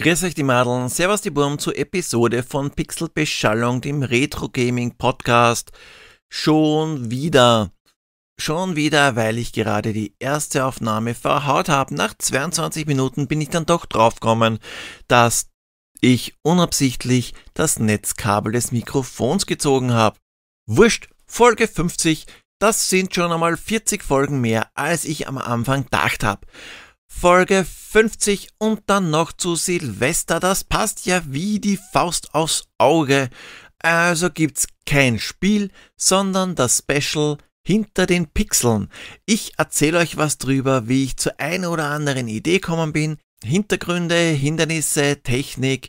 Grüß euch die Madeln, Servus die Burm zur Episode von Pixel Beschallung, dem Retro Gaming Podcast. Schon wieder. Schon wieder, weil ich gerade die erste Aufnahme verhaut habe. Nach 22 Minuten bin ich dann doch draufgekommen, dass ich unabsichtlich das Netzkabel des Mikrofons gezogen habe. Wurscht, Folge 50. Das sind schon einmal 40 Folgen mehr, als ich am Anfang gedacht habe. Folge 50 und dann noch zu Silvester. Das passt ja wie die Faust aufs Auge. Also gibt's kein Spiel, sondern das Special hinter den Pixeln. Ich erzähle euch was drüber, wie ich zu einer oder anderen Idee gekommen bin. Hintergründe, Hindernisse, Technik,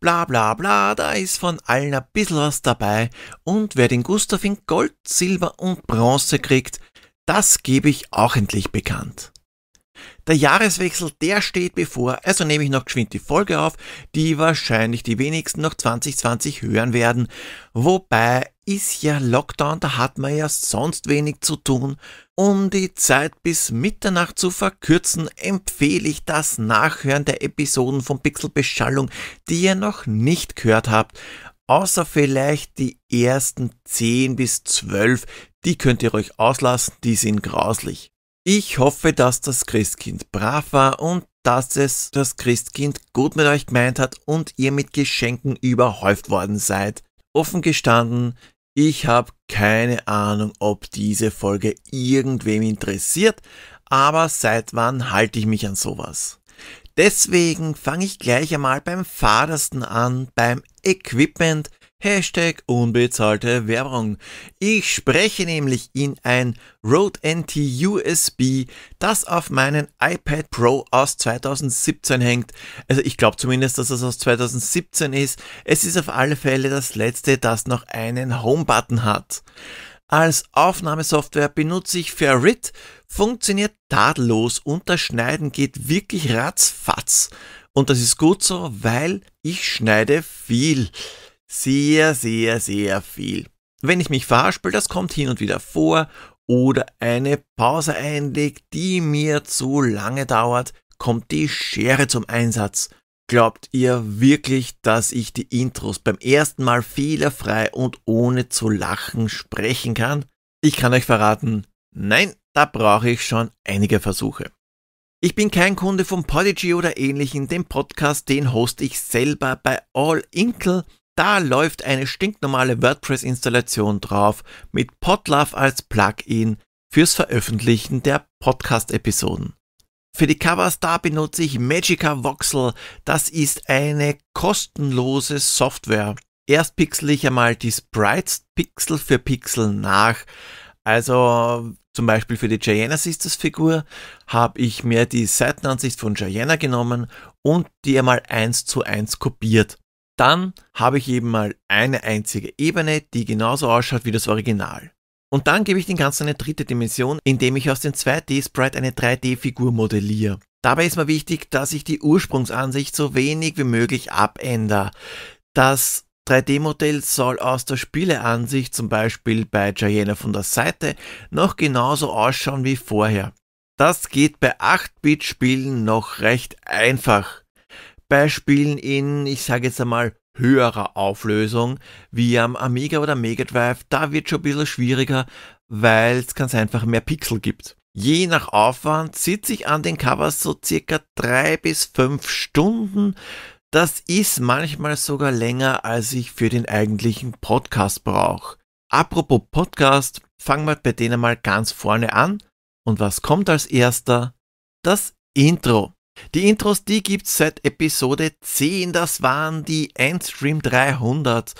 bla bla bla, da ist von allen ein bisschen was dabei. Und wer den Gustav in Gold, Silber und Bronze kriegt, das gebe ich auch endlich bekannt. Der Jahreswechsel, der steht bevor, also nehme ich noch geschwind die Folge auf, die wahrscheinlich die wenigsten noch 2020 hören werden. Wobei ist ja Lockdown, da hat man ja sonst wenig zu tun. Um die Zeit bis Mitternacht zu verkürzen, empfehle ich das Nachhören der Episoden von Pixelbeschallung, die ihr noch nicht gehört habt. Außer vielleicht die ersten 10 bis 12, die könnt ihr euch auslassen, die sind grauslich. Ich hoffe, dass das Christkind brav war und dass es das Christkind gut mit euch gemeint hat und ihr mit Geschenken überhäuft worden seid. Offen gestanden, ich habe keine Ahnung, ob diese Folge irgendwem interessiert, aber seit wann halte ich mich an sowas? Deswegen fange ich gleich einmal beim fadersten an, beim Equipment, Hashtag unbezahlte Werbung. Ich spreche nämlich in ein Rode NT USB, das auf meinen iPad Pro aus 2017 hängt. Also ich glaube zumindest, dass es aus 2017 ist. Es ist auf alle Fälle das letzte, das noch einen Home-Button hat. Als Aufnahmesoftware benutze ich Ferrit, funktioniert tadellos und das Schneiden geht wirklich ratzfatz. Und das ist gut so, weil ich schneide viel. Sehr, sehr, sehr viel. Wenn ich mich verhaspel, das kommt hin und wieder vor, oder eine Pause einlegt, die mir zu lange dauert, kommt die Schere zum Einsatz. Glaubt ihr wirklich, dass ich die Intros beim ersten Mal fehlerfrei und ohne zu lachen sprechen kann? Ich kann euch verraten, nein, da brauche ich schon einige Versuche. Ich bin kein Kunde von Podigy oder ähnlichen, den Podcast, den hoste ich selber bei All Inkle da läuft eine stinknormale WordPress-Installation drauf mit Podlove als Plugin fürs Veröffentlichen der Podcast-Episoden. Für die Covers da benutze ich Magica Voxel. Das ist eine kostenlose Software. Erst pixel ich einmal die Sprites Pixel für Pixel nach. Also zum Beispiel für die Gianna Sisters Figur habe ich mir die Seitenansicht von Gianna genommen und die einmal eins zu eins kopiert. Dann habe ich eben mal eine einzige Ebene, die genauso ausschaut wie das Original. Und dann gebe ich den Ganzen eine dritte Dimension, indem ich aus dem 2D-Sprite eine 3D-Figur modelliere. Dabei ist mir wichtig, dass ich die Ursprungsansicht so wenig wie möglich abändere. Das 3D-Modell soll aus der Spieleansicht, zum Beispiel bei Jayena von der Seite, noch genauso ausschauen wie vorher. Das geht bei 8-Bit-Spielen noch recht einfach. Beispielen in, ich sage jetzt einmal, höherer Auflösung, wie am Amiga oder Mega Drive, da wird schon ein bisschen schwieriger, weil es ganz einfach mehr Pixel gibt. Je nach Aufwand sitze ich an den Covers so circa drei bis fünf Stunden. Das ist manchmal sogar länger, als ich für den eigentlichen Podcast brauche. Apropos Podcast, fangen wir bei denen mal ganz vorne an. Und was kommt als erster? Das Intro. Die Intros, die gibt's seit Episode 10, das waren die Endstream 300.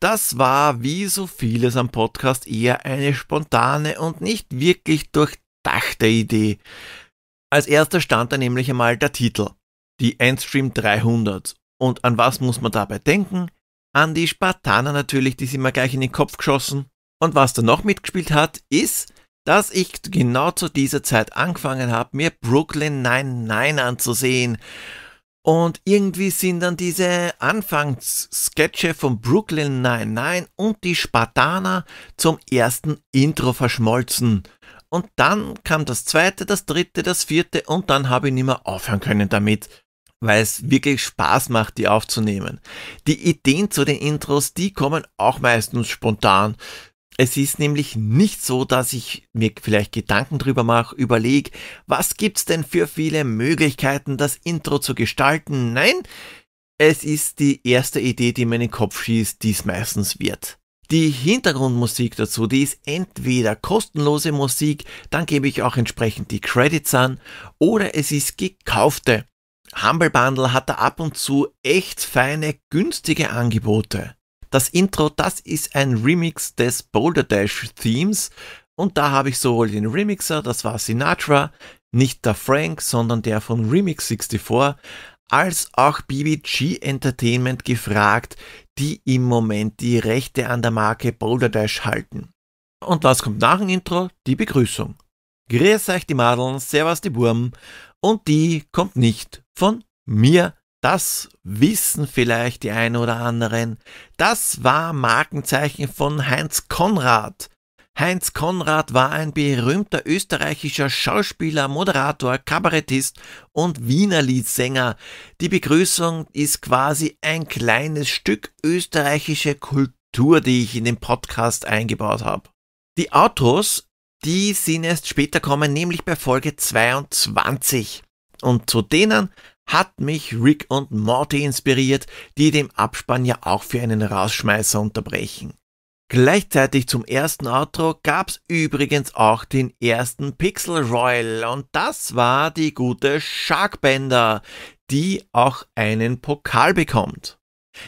Das war, wie so vieles am Podcast, eher eine spontane und nicht wirklich durchdachte Idee. Als erster stand da nämlich einmal der Titel, die Endstream 300. Und an was muss man dabei denken? An die Spartaner natürlich, die sind mir gleich in den Kopf geschossen. Und was da noch mitgespielt hat, ist dass ich genau zu dieser Zeit angefangen habe, mir Brooklyn 99 anzusehen. Und irgendwie sind dann diese Anfangssketche von Brooklyn 99 und die Spartaner zum ersten Intro verschmolzen. Und dann kam das zweite, das dritte, das vierte und dann habe ich nicht mehr aufhören können damit, weil es wirklich Spaß macht, die aufzunehmen. Die Ideen zu den Intros, die kommen auch meistens spontan es ist nämlich nicht so, dass ich mir vielleicht Gedanken drüber mache, überlege, was gibt's denn für viele Möglichkeiten, das Intro zu gestalten. Nein, es ist die erste Idee, die mir in den Kopf schießt, die es meistens wird. Die Hintergrundmusik dazu, die ist entweder kostenlose Musik, dann gebe ich auch entsprechend die Credits an, oder es ist gekaufte. Humble Bundle hat da ab und zu echt feine, günstige Angebote. Das Intro, das ist ein Remix des Boulder Dash Themes. Und da habe ich sowohl den Remixer, das war Sinatra, nicht der Frank, sondern der von Remix 64, als auch BBG Entertainment gefragt, die im Moment die Rechte an der Marke Boulder Dash halten. Und was kommt nach dem Intro? Die Begrüßung. Grüß euch die Madeln, servus die Burm. Und die kommt nicht von mir, das wissen vielleicht die einen oder anderen. Das war Markenzeichen von Heinz Konrad. Heinz Konrad war ein berühmter österreichischer Schauspieler, Moderator, Kabarettist und Wiener Liedsänger. Die Begrüßung ist quasi ein kleines Stück österreichische Kultur, die ich in den Podcast eingebaut habe. Die Autos, die sind erst später kommen, nämlich bei Folge 22. Und zu denen hat mich Rick und Morty inspiriert, die dem Abspann ja auch für einen Rausschmeißer unterbrechen. Gleichzeitig zum ersten Outro gab's übrigens auch den ersten Pixel Royal und das war die gute Sharkbender, die auch einen Pokal bekommt.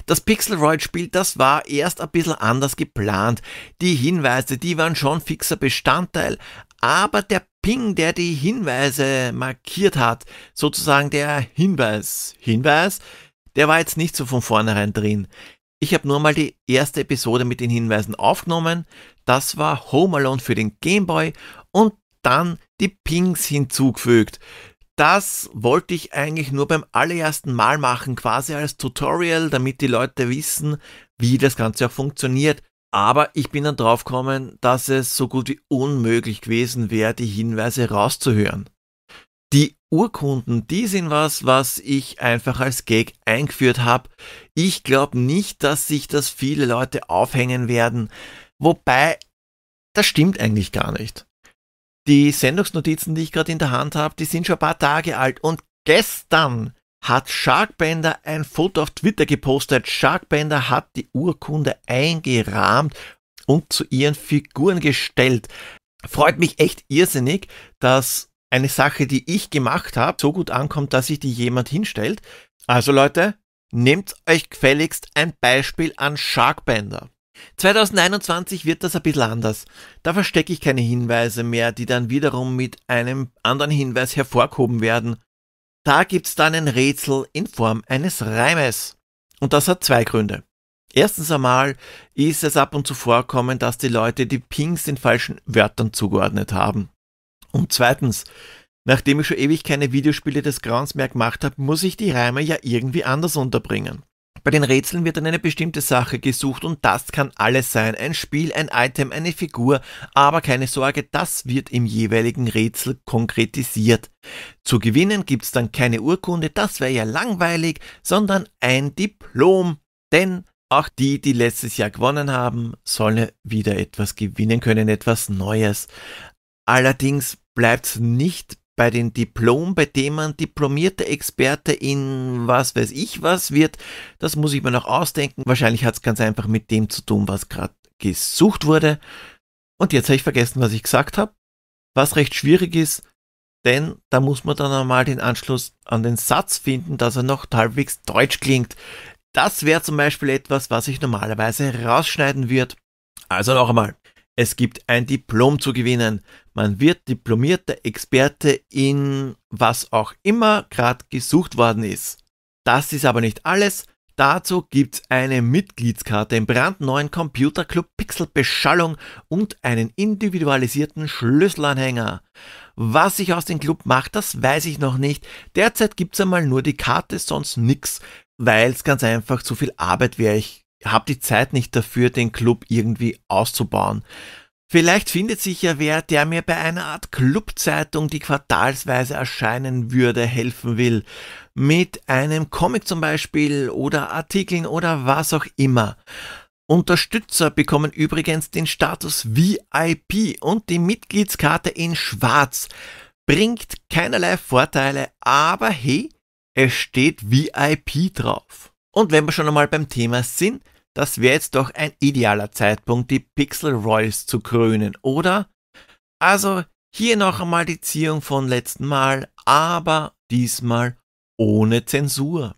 Das Pixel Royal spiel das war erst ein bisschen anders geplant. Die Hinweise, die waren schon fixer Bestandteil, aber der Ping, der die Hinweise markiert hat. Sozusagen der Hinweis. Hinweis, der war jetzt nicht so von vornherein drin. Ich habe nur mal die erste Episode mit den Hinweisen aufgenommen. Das war Home Alone für den Gameboy und dann die Pings hinzugefügt. Das wollte ich eigentlich nur beim allerersten Mal machen, quasi als Tutorial, damit die Leute wissen, wie das Ganze auch funktioniert. Aber ich bin dann draufgekommen, dass es so gut wie unmöglich gewesen wäre, die Hinweise rauszuhören. Die Urkunden, die sind was, was ich einfach als Gag eingeführt habe. Ich glaube nicht, dass sich das viele Leute aufhängen werden. Wobei, das stimmt eigentlich gar nicht. Die Sendungsnotizen, die ich gerade in der Hand habe, die sind schon ein paar Tage alt. Und gestern hat Sharkbender ein Foto auf Twitter gepostet. Sharkbender hat die Urkunde eingerahmt und zu ihren Figuren gestellt. Freut mich echt irrsinnig, dass eine Sache, die ich gemacht habe, so gut ankommt, dass sich die jemand hinstellt. Also Leute, nehmt euch gefälligst ein Beispiel an Sharkbender. 2021 wird das ein bisschen anders. Da verstecke ich keine Hinweise mehr, die dann wiederum mit einem anderen Hinweis hervorgehoben werden. Da gibt's dann ein Rätsel in Form eines Reimes. Und das hat zwei Gründe. Erstens einmal ist es ab und zu vorkommen, dass die Leute die Pings den falschen Wörtern zugeordnet haben. Und zweitens, nachdem ich schon ewig keine Videospiele des Grauens mehr gemacht habe, muss ich die Reime ja irgendwie anders unterbringen. Bei den Rätseln wird dann eine bestimmte Sache gesucht und das kann alles sein. Ein Spiel, ein Item, eine Figur, aber keine Sorge, das wird im jeweiligen Rätsel konkretisiert. Zu gewinnen gibt es dann keine Urkunde, das wäre ja langweilig, sondern ein Diplom. Denn auch die, die letztes Jahr gewonnen haben, sollen wieder etwas gewinnen können, etwas Neues. Allerdings bleibt es nicht bei den Diplom, bei dem man diplomierte Experte in was weiß ich was wird, das muss ich mir noch ausdenken. Wahrscheinlich hat es ganz einfach mit dem zu tun, was gerade gesucht wurde. Und jetzt habe ich vergessen, was ich gesagt habe, was recht schwierig ist, denn da muss man dann einmal den Anschluss an den Satz finden, dass er noch halbwegs deutsch klingt. Das wäre zum Beispiel etwas, was ich normalerweise rausschneiden würde. Also noch einmal. Es gibt ein Diplom zu gewinnen. Man wird diplomierter Experte in was auch immer gerade gesucht worden ist. Das ist aber nicht alles. Dazu gibt's eine Mitgliedskarte im brandneuen Computerclub Pixel Beschallung und einen individualisierten Schlüsselanhänger. Was sich aus dem Club macht, das weiß ich noch nicht. Derzeit gibt's einmal nur die Karte, sonst nix, weil's ganz einfach zu viel Arbeit wäre. Ich habe die Zeit nicht dafür, den Club irgendwie auszubauen. Vielleicht findet sich ja wer, der mir bei einer Art Clubzeitung, die quartalsweise erscheinen würde, helfen will. Mit einem Comic zum Beispiel oder Artikeln oder was auch immer. Unterstützer bekommen übrigens den Status VIP und die Mitgliedskarte in Schwarz. Bringt keinerlei Vorteile, aber hey, es steht VIP drauf. Und wenn wir schon einmal beim Thema sind, das wäre jetzt doch ein idealer Zeitpunkt, die Pixel Royals zu krönen, oder? Also hier noch einmal die Ziehung von letzten Mal, aber diesmal ohne Zensur.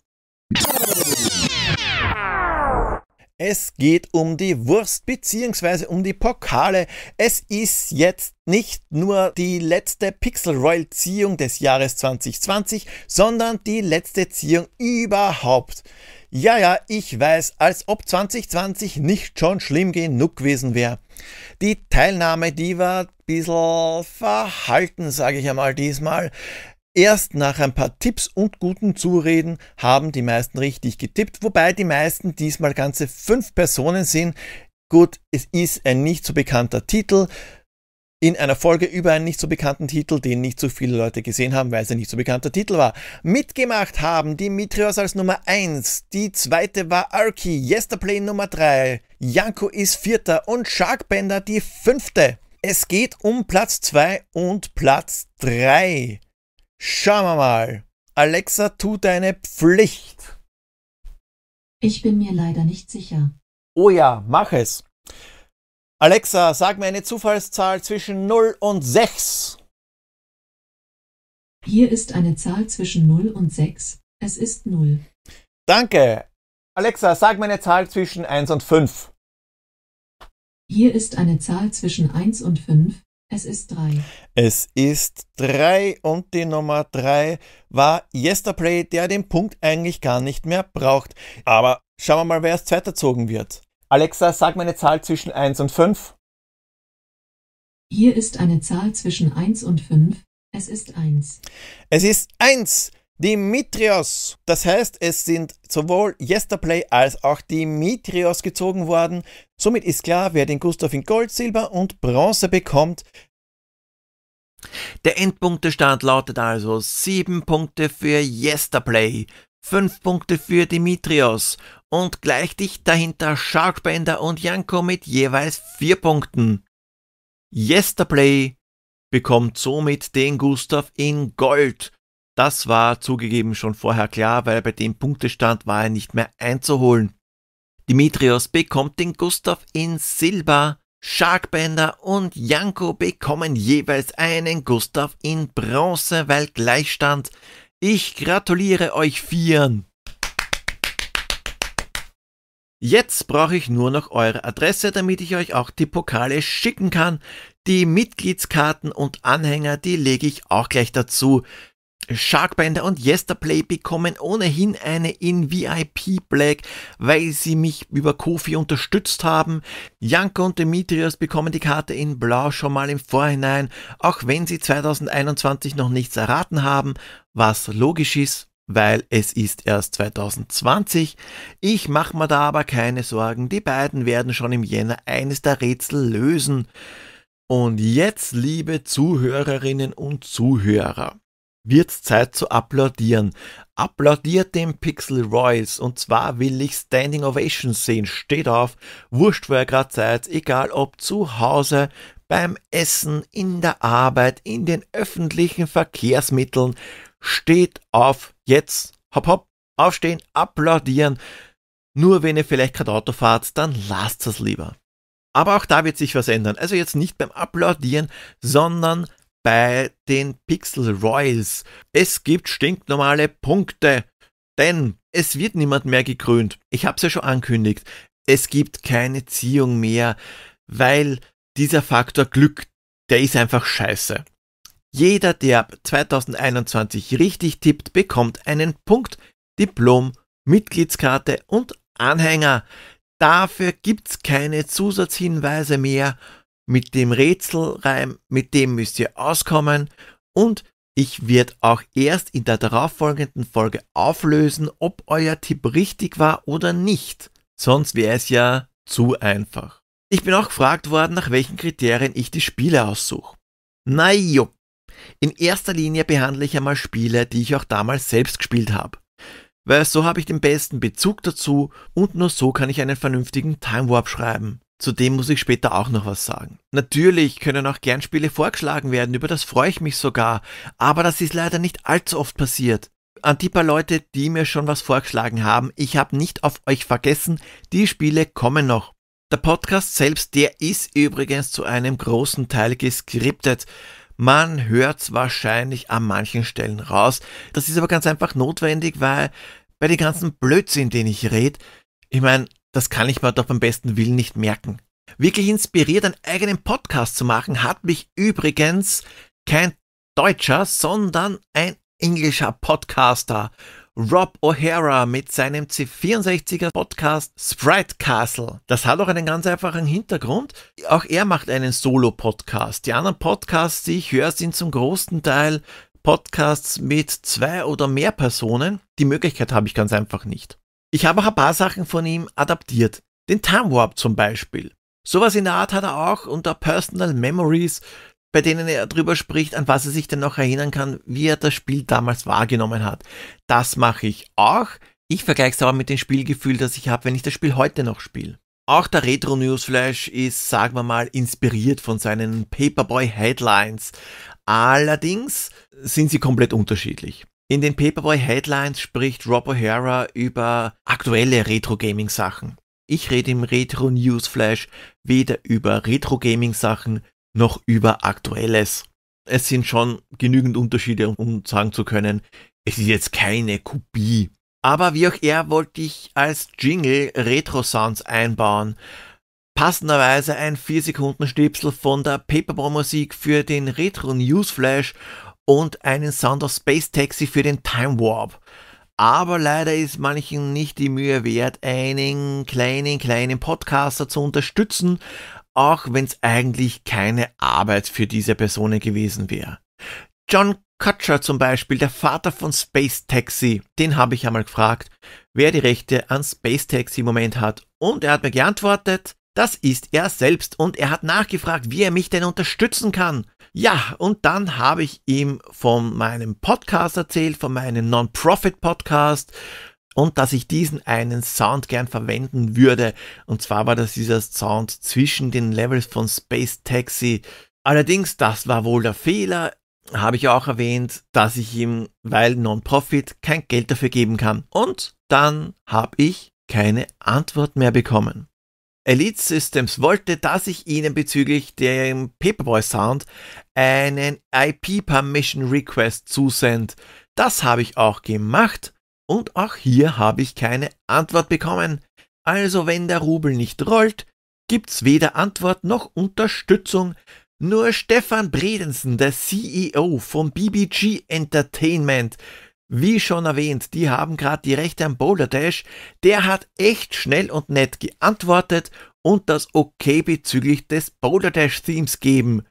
Es geht um die Wurst bzw. um die Pokale. Es ist jetzt nicht nur die letzte Pixel Royal Ziehung des Jahres 2020, sondern die letzte Ziehung überhaupt. Ja, ja, ich weiß, als ob 2020 nicht schon schlimm genug gewesen wäre. Die Teilnahme, die war ein bisschen verhalten, sage ich einmal diesmal. Erst nach ein paar Tipps und guten Zureden haben die meisten richtig getippt, wobei die meisten diesmal ganze fünf Personen sind. Gut, es ist ein nicht so bekannter Titel in einer Folge über einen nicht so bekannten Titel, den nicht so viele Leute gesehen haben, weil es ein nicht so bekannter Titel war. Mitgemacht haben Dimitrios als Nummer 1, die zweite war Arki, Yesterplay Nummer 3, Janko ist vierter und Sharkbender die fünfte. Es geht um Platz 2 und Platz 3. Schauen wir mal. Alexa, tu deine Pflicht. Ich bin mir leider nicht sicher. Oh ja, mach es. Alexa, sag mir eine Zufallszahl zwischen 0 und 6. Hier ist eine Zahl zwischen 0 und 6. Es ist 0. Danke. Alexa, sag mir eine Zahl zwischen 1 und 5. Hier ist eine Zahl zwischen 1 und 5. Es ist 3. Es ist 3 und die Nummer 3 war Yesterplay, der den Punkt eigentlich gar nicht mehr braucht. Aber schauen wir mal, wer es zweiter gezogen wird. Alexa, sag mir eine Zahl zwischen 1 und 5. Hier ist eine Zahl zwischen 1 und 5. Es ist 1. Es ist 1. Dimitrios. Das heißt, es sind sowohl Yesterplay als auch Dimitrios gezogen worden. Somit ist klar, wer den Gustav in Gold, Silber und Bronze bekommt. Der Endpunktestand lautet also 7 Punkte für Yesterplay, Fünf Punkte für Dimitrios und gleich dicht dahinter Sharkbender und Janko mit jeweils vier Punkten. Yesterplay bekommt somit den Gustav in Gold. Das war zugegeben schon vorher klar, weil bei dem Punktestand war er nicht mehr einzuholen. Dimitrios bekommt den Gustav in Silber. Sharkbender und Janko bekommen jeweils einen Gustav in Bronze, weil Gleichstand. Ich gratuliere euch Vieren. Jetzt brauche ich nur noch eure Adresse, damit ich euch auch die Pokale schicken kann. Die Mitgliedskarten und Anhänger, die lege ich auch gleich dazu. Sharkbender und Yesterplay bekommen ohnehin eine in VIP Black, weil sie mich über Kofi unterstützt haben. Janko und Demetrius bekommen die Karte in Blau schon mal im Vorhinein, auch wenn sie 2021 noch nichts erraten haben, was logisch ist, weil es ist erst 2020. Ich mache mir da aber keine Sorgen, die beiden werden schon im Jänner eines der Rätsel lösen. Und jetzt, liebe Zuhörerinnen und Zuhörer, wird's Zeit zu applaudieren. Applaudiert dem Pixel Royce und zwar will ich Standing Ovations sehen. Steht auf, wurscht wo ihr gerade seid, egal ob zu Hause, beim Essen, in der Arbeit, in den öffentlichen Verkehrsmitteln. Steht auf, jetzt, hopp hopp, aufstehen, applaudieren. Nur wenn ihr vielleicht kein Auto fahrt, dann lasst es lieber. Aber auch da wird sich was ändern. Also jetzt nicht beim Applaudieren, sondern bei den Pixel Royals. Es gibt stinknormale Punkte, denn es wird niemand mehr gekrönt. Ich habe es ja schon angekündigt. Es gibt keine Ziehung mehr, weil dieser Faktor Glück, der ist einfach scheiße. Jeder, der 2021 richtig tippt, bekommt einen Punkt, Diplom, Mitgliedskarte und Anhänger. Dafür gibt's keine Zusatzhinweise mehr mit dem Rätselreim, mit dem müsst ihr auskommen und ich werde auch erst in der darauffolgenden Folge auflösen, ob euer Tipp richtig war oder nicht. Sonst wäre es ja zu einfach. Ich bin auch gefragt worden, nach welchen Kriterien ich die Spiele aussuche. Na jo. In erster Linie behandle ich einmal Spiele, die ich auch damals selbst gespielt habe. Weil so habe ich den besten Bezug dazu und nur so kann ich einen vernünftigen Time Warp schreiben. Zu dem muss ich später auch noch was sagen. Natürlich können auch gern Spiele vorgeschlagen werden, über das freue ich mich sogar, aber das ist leider nicht allzu oft passiert. An die paar Leute, die mir schon was vorgeschlagen haben, ich habe nicht auf euch vergessen, die Spiele kommen noch. Der Podcast selbst, der ist übrigens zu einem großen Teil geskriptet. Man hört's wahrscheinlich an manchen Stellen raus. Das ist aber ganz einfach notwendig, weil bei den ganzen Blödsinn, den ich rede, ich meine, das kann ich mir doch beim besten Willen nicht merken. Wirklich inspiriert, einen eigenen Podcast zu machen, hat mich übrigens kein Deutscher, sondern ein englischer Podcaster. Rob O'Hara mit seinem C64er Podcast Sprite Castle. Das hat auch einen ganz einfachen Hintergrund. Auch er macht einen Solo-Podcast. Die anderen Podcasts, die ich höre, sind zum großen Teil Podcasts mit zwei oder mehr Personen. Die Möglichkeit habe ich ganz einfach nicht. Ich habe auch ein paar Sachen von ihm adaptiert. Den Time Warp zum Beispiel. Sowas in der Art hat er auch unter Personal Memories, bei denen er darüber spricht, an was er sich denn noch erinnern kann, wie er das Spiel damals wahrgenommen hat. Das mache ich auch. Ich vergleiche es aber mit dem Spielgefühl, das ich habe, wenn ich das Spiel heute noch spiele. Auch der Retro Newsflash ist, sagen wir mal, inspiriert von seinen Paperboy Headlines. Allerdings sind sie komplett unterschiedlich. In den Paperboy Headlines spricht Rob O'Hara über aktuelle Retro-Gaming-Sachen. Ich rede im retro News Flash weder über Retro-Gaming-Sachen noch über Aktuelles. Es sind schon genügend Unterschiede, um sagen zu können, es ist jetzt keine Kopie. Aber wie auch er wollte ich als Jingle Retro-Sounds einbauen. Passenderweise ein 4-Sekunden-Schnipsel von der Paperboy-Musik für den retro News Flash und einen Sound of Space Taxi für den Time Warp. Aber leider ist manchen nicht die Mühe wert, einen kleinen, kleinen Podcaster zu unterstützen, auch wenn es eigentlich keine Arbeit für diese Person gewesen wäre. John Kutcher zum Beispiel, der Vater von Space Taxi, den habe ich einmal gefragt, wer die Rechte an Space Taxi im Moment hat. Und er hat mir geantwortet, das ist er selbst und er hat nachgefragt, wie er mich denn unterstützen kann. Ja, und dann habe ich ihm von meinem Podcast erzählt, von meinem Non-Profit-Podcast und dass ich diesen einen Sound gern verwenden würde. Und zwar war das dieser Sound zwischen den Levels von Space Taxi. Allerdings, das war wohl der Fehler. Habe ich auch erwähnt, dass ich ihm, weil Non-Profit, kein Geld dafür geben kann. Und dann habe ich keine Antwort mehr bekommen. Elite Systems wollte, dass ich Ihnen bezüglich dem Paperboy Sound einen IP Permission Request zusend. Das habe ich auch gemacht und auch hier habe ich keine Antwort bekommen. Also wenn der Rubel nicht rollt, gibt's weder Antwort noch Unterstützung. Nur Stefan Bredensen, der CEO von BBG Entertainment, wie schon erwähnt, die haben gerade die Rechte an Boulder Dash. Der hat echt schnell und nett geantwortet und das Okay bezüglich des Boulder Dash Themes geben.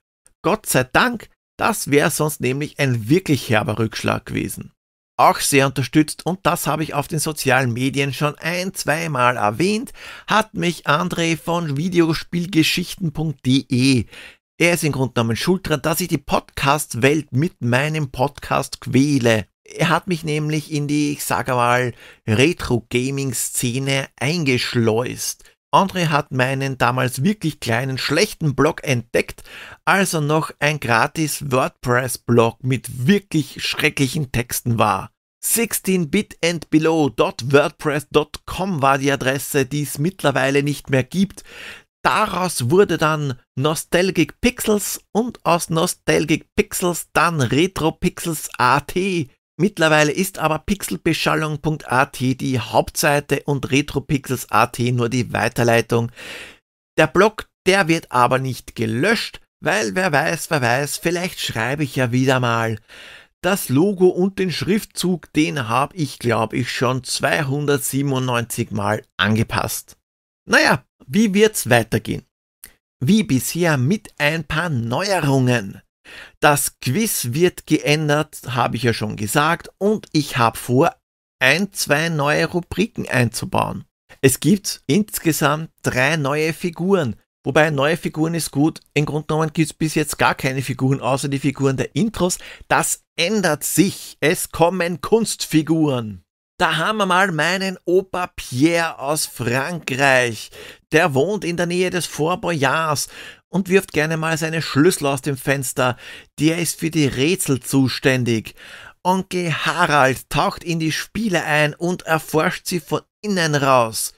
Gott sei Dank, das wäre sonst nämlich ein wirklich herber Rückschlag gewesen. Auch sehr unterstützt und das habe ich auf den sozialen Medien schon ein, zweimal erwähnt, hat mich André von videospielgeschichten.de er ist im Grunde genommen schuld dran, dass ich die Podcast-Welt mit meinem Podcast quäle. Er hat mich nämlich in die, ich sage mal, Retro-Gaming-Szene eingeschleust. André hat meinen damals wirklich kleinen schlechten Blog entdeckt, also noch ein gratis WordPress-Blog mit wirklich schrecklichen Texten war. 16bitandbelow.wordpress.com war die Adresse, die es mittlerweile nicht mehr gibt. Daraus wurde dann Nostalgic Pixels und aus Nostalgic Pixels dann RetroPixels.at. Mittlerweile ist aber pixelbeschallung.at die Hauptseite und retropixels.at nur die Weiterleitung. Der Blog, der wird aber nicht gelöscht, weil wer weiß, wer weiß, vielleicht schreibe ich ja wieder mal. Das Logo und den Schriftzug, den habe ich, glaube ich, schon 297 Mal angepasst. Naja, wie wird's weitergehen? Wie bisher mit ein paar Neuerungen. Das Quiz wird geändert, habe ich ja schon gesagt, und ich habe vor, ein, zwei neue Rubriken einzubauen. Es gibt insgesamt drei neue Figuren. Wobei neue Figuren ist gut. Im Grunde genommen gibt es bis jetzt gar keine Figuren, außer die Figuren der Intros. Das ändert sich. Es kommen Kunstfiguren. Da haben wir mal meinen Opa Pierre aus Frankreich. Der wohnt in der Nähe des Fort und wirft gerne mal seine Schlüssel aus dem Fenster. Der ist für die Rätsel zuständig. Onkel Harald taucht in die Spiele ein und erforscht sie von innen raus.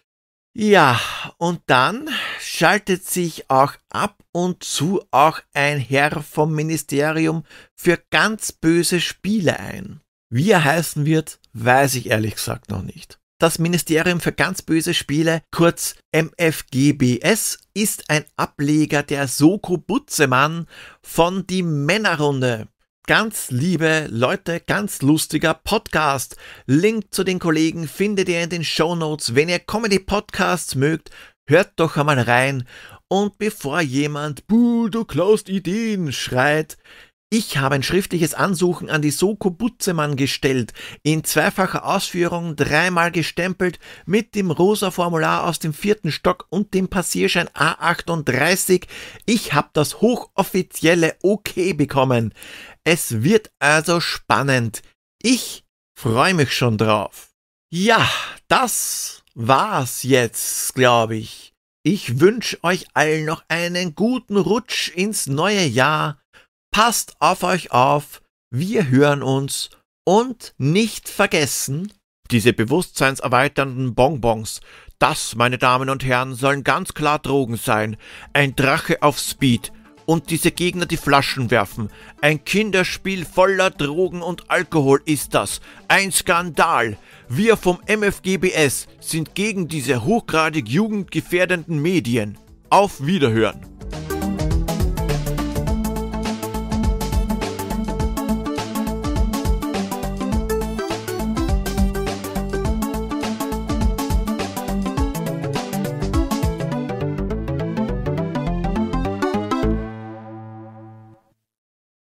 Ja, und dann schaltet sich auch ab und zu auch ein Herr vom Ministerium für ganz böse Spiele ein. Wie er heißen wird, weiß ich ehrlich gesagt noch nicht das Ministerium für ganz böse Spiele, kurz MFGBS, ist ein Ableger der Soko Butzemann von Die Männerrunde. Ganz liebe Leute, ganz lustiger Podcast. Link zu den Kollegen findet ihr in den Show Notes. Wenn ihr Comedy-Podcasts mögt, hört doch einmal rein. Und bevor jemand, buh, du klaust Ideen, schreit, ich habe ein schriftliches Ansuchen an die Soko Butzemann gestellt, in zweifacher Ausführung, dreimal gestempelt, mit dem rosa Formular aus dem vierten Stock und dem Passierschein A38. Ich habe das hochoffizielle OK bekommen. Es wird also spannend. Ich freue mich schon drauf. Ja, das war's jetzt, glaube ich. Ich wünsche euch allen noch einen guten Rutsch ins neue Jahr Passt auf euch auf, wir hören uns und nicht vergessen, diese bewusstseinserweiternden Bonbons, das, meine Damen und Herren, sollen ganz klar Drogen sein. Ein Drache auf Speed und diese Gegner die Flaschen werfen. Ein Kinderspiel voller Drogen und Alkohol ist das. Ein Skandal. Wir vom MFGBS sind gegen diese hochgradig jugendgefährdenden Medien. Auf Wiederhören.